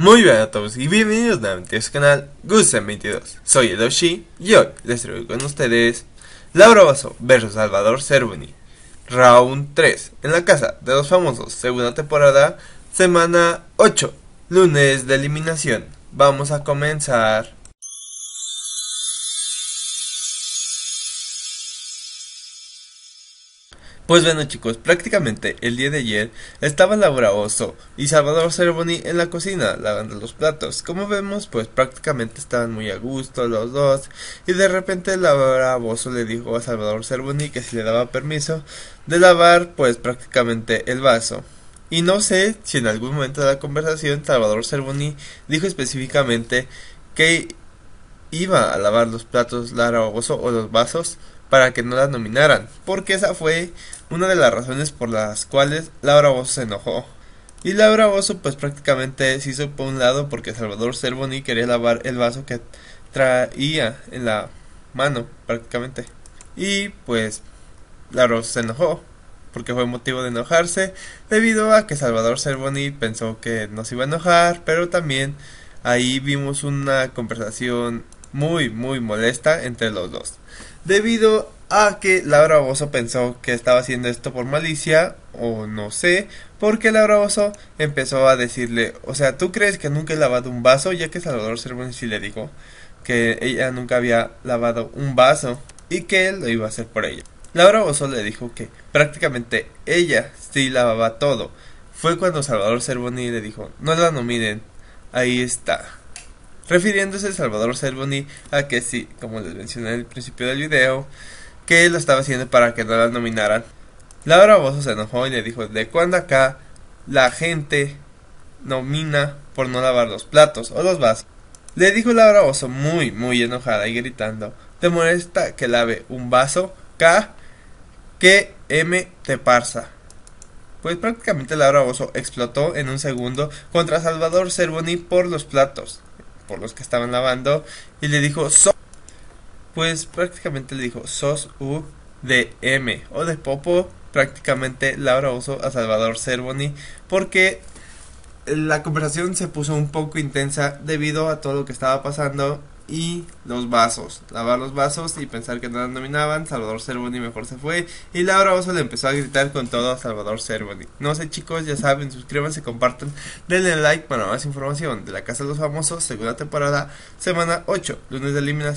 Muy bien a todos y bienvenidos nuevamente a este canal Gusen22. Soy Edoshi y hoy les traigo con ustedes Laura Basso vs Salvador Cervoni Round 3 en la casa de los famosos, segunda temporada, semana 8, lunes de eliminación. Vamos a comenzar. Pues bueno chicos, prácticamente el día de ayer estaba Laura Oso y Salvador Cervoni en la cocina lavando los platos. Como vemos, pues prácticamente estaban muy a gusto los dos y de repente Laura Oso le dijo a Salvador Cervoni que si le daba permiso de lavar pues prácticamente el vaso. Y no sé si en algún momento de la conversación Salvador Cervoni dijo específicamente que iba a lavar los platos Laura Oso o los vasos para que no la nominaran, porque esa fue una de las razones por las cuales Laura Bozo se enojó. Y Laura Bozo pues prácticamente se hizo por un lado porque Salvador Cervoni quería lavar el vaso que traía en la mano prácticamente. Y pues Laura Bozo se enojó porque fue motivo de enojarse debido a que Salvador Cervoni pensó que nos iba a enojar, pero también ahí vimos una conversación muy, muy molesta entre los dos. Debido a que Laura Bozo pensó que estaba haciendo esto por malicia, o no sé, porque Laura Bozo empezó a decirle, o sea, ¿tú crees que nunca he lavado un vaso? Ya que Salvador Cervoni sí le dijo que ella nunca había lavado un vaso y que él lo iba a hacer por ella. Laura Bozo le dijo que prácticamente ella sí lavaba todo. Fue cuando Salvador Cervoni le dijo, no la nominen, ahí está refiriéndose a Salvador Cervoni a que sí, como les mencioné al principio del video, que lo estaba haciendo para que no la nominaran. Laura Bozo se enojó y le dijo, ¿de cuándo acá la gente nomina por no lavar los platos o los vasos? Le dijo Laura Bozo muy, muy enojada y gritando, ¿te molesta que lave un vaso? K, que M te parsa. Pues prácticamente Laura Bozo explotó en un segundo contra Salvador Cervoni por los platos por los que estaban lavando y le dijo, pues prácticamente le dijo, sos u de M o de Popo. Prácticamente Laura Uso a Salvador Cervoni porque la conversación se puso un poco intensa debido a todo lo que estaba pasando y los vasos. Lavar los vasos y pensar que no la nominaban. Salvador Cervoni mejor se fue. Y Laura Oso le empezó a gritar con todo a Salvador Cervoni. No sé, chicos, ya saben, suscríbanse, compartan, denle like para más información de la Casa de los Famosos, segunda temporada, semana 8, lunes de eliminación.